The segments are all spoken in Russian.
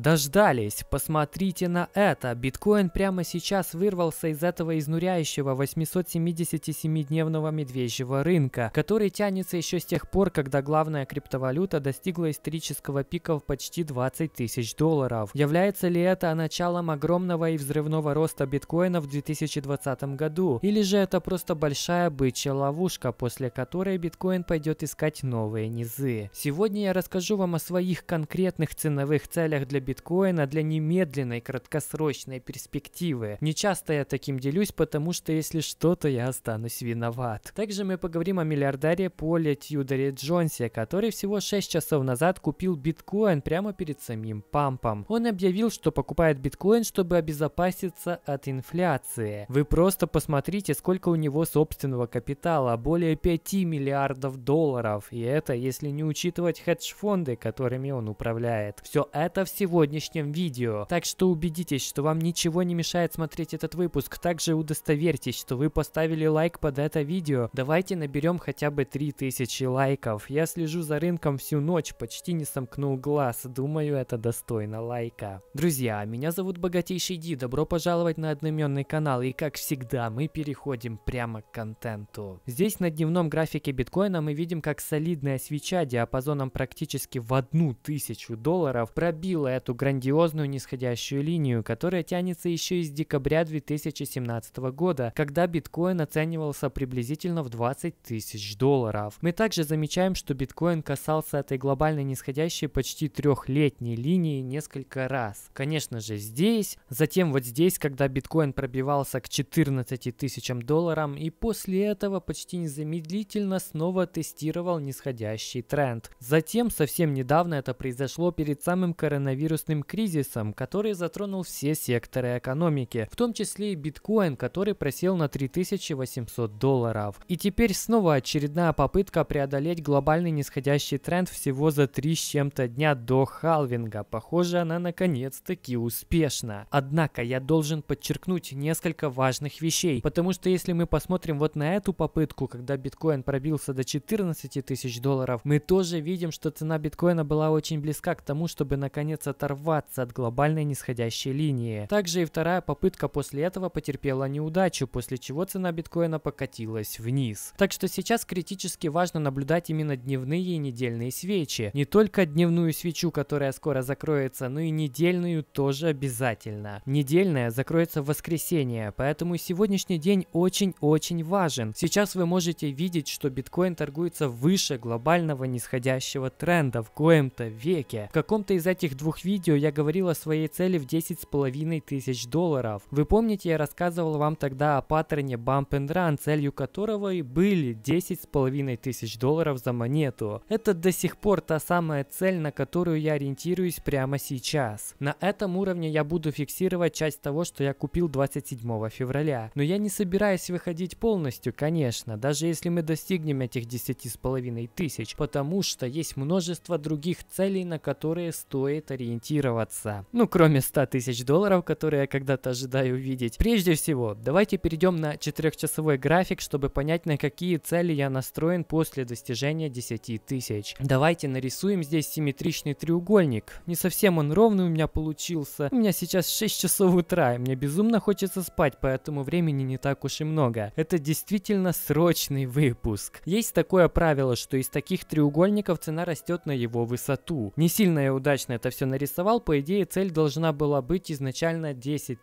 Дождались, посмотрите на это. Биткоин прямо сейчас вырвался из этого изнуряющего 877-дневного медвежьего рынка, который тянется еще с тех пор, когда главная криптовалюта достигла исторического пика в почти 20 тысяч долларов. Является ли это началом огромного и взрывного роста биткоина в 2020 году? Или же это просто большая бычья ловушка, после которой биткоин пойдет искать новые низы? Сегодня я расскажу вам о своих конкретных ценовых целях для биткоина биткоина для немедленной краткосрочной перспективы. Не часто я таким делюсь, потому что если что-то, я останусь виноват. Также мы поговорим о миллиардаре Поле Тьюдере Джонсе, который всего 6 часов назад купил биткоин прямо перед самим пампом. Он объявил, что покупает биткоин, чтобы обезопаситься от инфляции. Вы просто посмотрите, сколько у него собственного капитала, более 5 миллиардов долларов, и это если не учитывать хедж-фонды, которыми он управляет. Все это всего сегодняшнем видео. Так что убедитесь, что вам ничего не мешает смотреть этот выпуск. Также удостоверьтесь, что вы поставили лайк под это видео. Давайте наберем хотя бы 3000 лайков. Я слежу за рынком всю ночь, почти не сомкнул глаз. Думаю, это достойно лайка. Друзья, меня зовут Богатейший Ди. Добро пожаловать на одноименный канал. И как всегда, мы переходим прямо к контенту. Здесь на дневном графике биткоина мы видим, как солидная свеча диапазоном практически в одну тысячу долларов пробила эту грандиозную нисходящую линию, которая тянется еще из декабря 2017 года, когда биткоин оценивался приблизительно в 20 тысяч долларов. Мы также замечаем, что биткоин касался этой глобальной нисходящей почти трехлетней линии несколько раз. Конечно же здесь, затем вот здесь, когда биткоин пробивался к 14 тысячам долларам и после этого почти незамедлительно снова тестировал нисходящий тренд. Затем совсем недавно это произошло перед самым коронавирусом коронавирусным кризисом, который затронул все секторы экономики, в том числе и биткоин, который просел на 3800 долларов. И теперь снова очередная попытка преодолеть глобальный нисходящий тренд всего за три с чем-то дня до халвинга. Похоже, она наконец-таки успешна. Однако я должен подчеркнуть несколько важных вещей, потому что если мы посмотрим вот на эту попытку, когда биткоин пробился до 14 тысяч долларов, мы тоже видим, что цена биткоина была очень близка к тому, чтобы наконец то оторваться от глобальной нисходящей линии. Также и вторая попытка после этого потерпела неудачу, после чего цена биткоина покатилась вниз. Так что сейчас критически важно наблюдать именно дневные и недельные свечи. Не только дневную свечу, которая скоро закроется, но и недельную тоже обязательно. Недельная закроется в воскресенье, поэтому сегодняшний день очень-очень важен. Сейчас вы можете видеть, что биткоин торгуется выше глобального нисходящего тренда в коем-то веке. В каком-то из этих двух видео я говорил о своей цели в 10 с половиной тысяч долларов. Вы помните, я рассказывал вам тогда о паттерне Bump and Run, целью которого и были 10 с половиной тысяч долларов за монету. Это до сих пор та самая цель, на которую я ориентируюсь прямо сейчас. На этом уровне я буду фиксировать часть того, что я купил 27 февраля. Но я не собираюсь выходить полностью, конечно, даже если мы достигнем этих 10 с половиной тысяч, потому что есть множество других целей, на которые стоит ориентироваться ориентироваться. Ну, кроме 100 тысяч долларов, которые я когда-то ожидаю увидеть. Прежде всего, давайте перейдем на 4-часовой график, чтобы понять, на какие цели я настроен после достижения 10 тысяч. Давайте нарисуем здесь симметричный треугольник. Не совсем он ровный у меня получился. У меня сейчас 6 часов утра, и мне безумно хочется спать, поэтому времени не так уж и много. Это действительно срочный выпуск. Есть такое правило, что из таких треугольников цена растет на его высоту. Не сильно я удачно это все нарисовал, нарисовал, по идее цель должна была быть изначально 10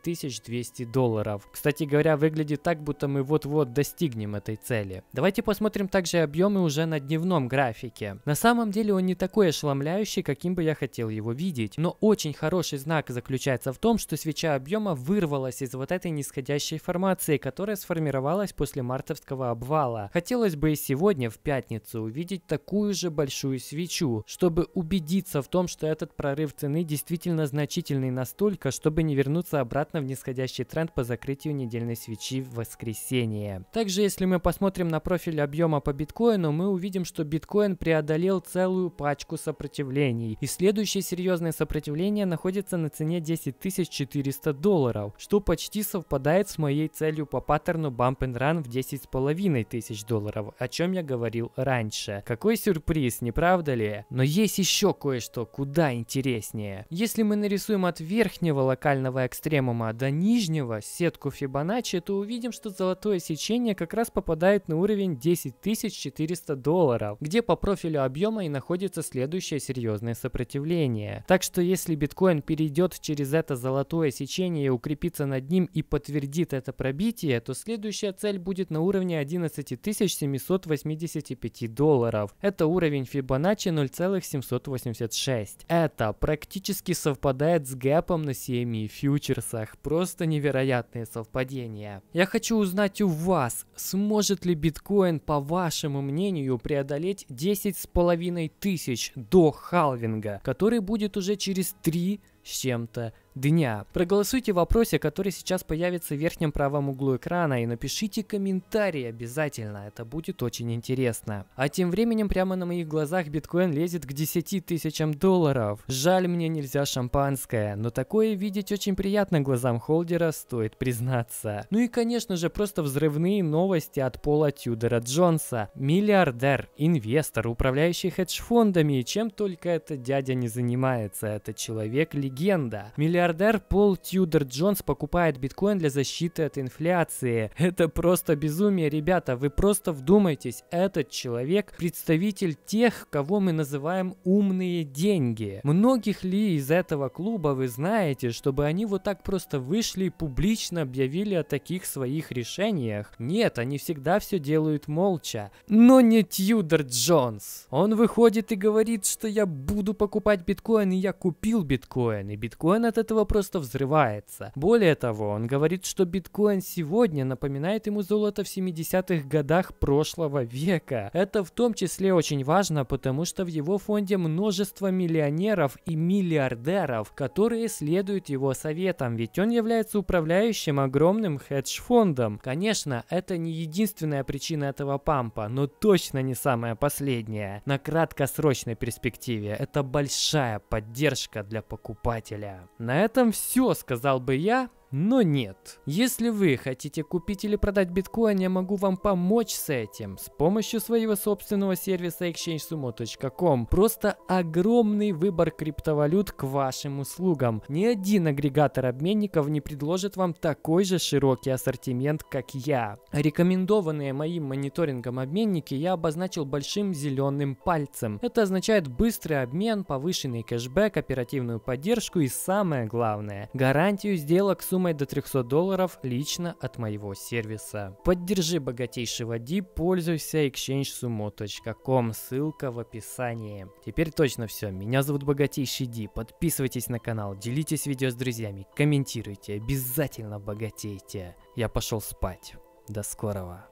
200 долларов. Кстати говоря, выглядит так, будто мы вот-вот достигнем этой цели. Давайте посмотрим также объемы уже на дневном графике. На самом деле он не такой ошеломляющий, каким бы я хотел его видеть, но очень хороший знак заключается в том, что свеча объема вырвалась из вот этой нисходящей формации, которая сформировалась после мартовского обвала. Хотелось бы и сегодня, в пятницу, увидеть такую же большую свечу, чтобы убедиться в том, что этот прорыв цены цены действительно значительный настолько, чтобы не вернуться обратно в нисходящий тренд по закрытию недельной свечи в воскресенье. Также, если мы посмотрим на профиль объема по биткоину, мы увидим, что биткоин преодолел целую пачку сопротивлений. И следующее серьезное сопротивление находится на цене 10 400 долларов, что почти совпадает с моей целью по паттерну Bump and Run в 10,5 тысяч долларов, о чем я говорил раньше. Какой сюрприз, не правда ли? Но есть еще кое-что куда интереснее сложнее. Если мы нарисуем от верхнего локального экстремума до нижнего сетку Фибоначчи, то увидим, что золотое сечение как раз попадает на уровень 10400 долларов, где по профилю объема и находится следующее серьезное сопротивление. Так что если биткоин перейдет через это золотое сечение и укрепится над ним и подтвердит это пробитие, то следующая цель будет на уровне 11785 долларов. Это уровень Фибоначчи 0,786. Это практически практически совпадает с гэпом на CME фьючерсах. Просто невероятное совпадение Я хочу узнать у вас, сможет ли биткоин, по вашему мнению, преодолеть 10 с половиной тысяч до халвинга, который будет уже через 3 с чем-то дня. Проголосуйте в вопросе, который сейчас появится в верхнем правом углу экрана и напишите комментарий обязательно, это будет очень интересно. А тем временем прямо на моих глазах биткоин лезет к 10 тысячам долларов. Жаль, мне нельзя шампанское, но такое видеть очень приятно глазам холдера, стоит признаться. Ну и конечно же просто взрывные новости от Пола Тюдора Джонса. Миллиардер, инвестор, управляющий хедж-фондами и чем только этот дядя не занимается, это человек-легенда. Миллиардер Миллиардер Пол Тьюдер Джонс покупает биткоин для защиты от инфляции. Это просто безумие, ребята. Вы просто вдумайтесь, этот человек представитель тех, кого мы называем умные деньги. Многих ли из этого клуба вы знаете, чтобы они вот так просто вышли и публично объявили о таких своих решениях? Нет, они всегда все делают молча. Но не Тьюдер Джонс. Он выходит и говорит, что я буду покупать биткоин, и я купил биткоин. И биткоин от этого этого просто взрывается. Более того, он говорит, что биткоин сегодня напоминает ему золото в 70-х годах прошлого века. Это в том числе очень важно, потому что в его фонде множество миллионеров и миллиардеров, которые следуют его советам, ведь он является управляющим огромным хедж-фондом. Конечно, это не единственная причина этого пампа, но точно не самая последняя. На краткосрочной перспективе это большая поддержка для покупателя. На на этом все, сказал бы я, но нет. Если вы хотите купить или продать биткоин, я могу вам помочь с этим с помощью своего собственного сервиса exchangesumo.com. Просто огромный выбор криптовалют к вашим услугам. Ни один агрегатор обменников не предложит вам такой же широкий ассортимент, как я. Рекомендованные моим мониторингом обменники я обозначил большим зеленым пальцем. Это означает быстрый обмен, повышенный кэшбэк, оперативную поддержку и самое главное, гарантию сделок с суммой до 300 долларов лично от моего сервиса. Поддержи богатейшего Ди, пользуйся exchangesumo.com, ссылка в описании. Теперь точно все, меня зовут Богатейший Ди, подписывайтесь на канал, делитесь видео с друзьями, комментируйте, обязательно богатейте. Я пошел спать. До скорого.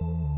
thank you